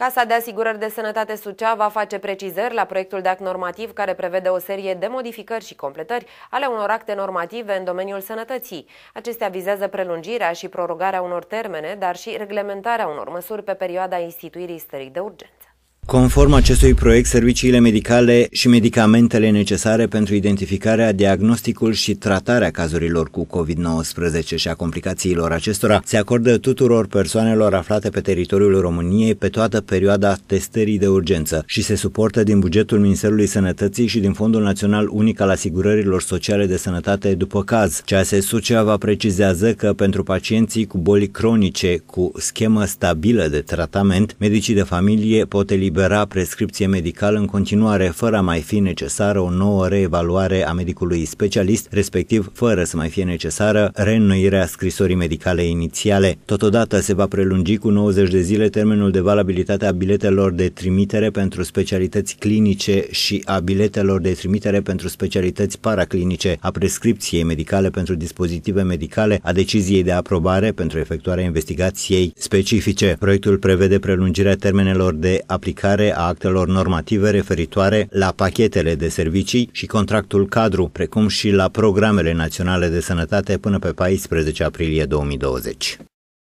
Casa de Asigurări de Sănătate Sucea va face precizări la proiectul de act normativ care prevede o serie de modificări și completări ale unor acte normative în domeniul sănătății. Acestea vizează prelungirea și prorogarea unor termene, dar și reglementarea unor măsuri pe perioada instituirii stării de urgență. Conform acestui proiect, serviciile medicale și medicamentele necesare pentru identificarea, diagnosticul și tratarea cazurilor cu COVID-19 și a complicațiilor acestora se acordă tuturor persoanelor aflate pe teritoriul României pe toată perioada testării de urgență și se suportă din bugetul Ministerului Sănătății și din Fondul Național Unic al Asigurărilor Sociale de Sănătate după caz. CAS Suceava precizează că pentru pacienții cu boli cronice cu schemă stabilă de tratament, medicii de familie pot elibera elibera prescripție medicală în continuare fără a mai fi necesară o nouă reevaluare a medicului specialist, respectiv fără să mai fie necesară reînnoirea scrisorii medicale inițiale. Totodată se va prelungi cu 90 de zile termenul de valabilitate a biletelor de trimitere pentru specialități clinice și a biletelor de trimitere pentru specialități paraclinice, a prescripției medicale pentru dispozitive medicale, a deciziei de aprobare pentru efectuarea investigației specifice. Proiectul prevede prelungirea termenelor de aplicare aplicare a actelor normative referitoare la pachetele de servicii și contractul cadru, precum și la programele naționale de sănătate până pe 14 aprilie 2020.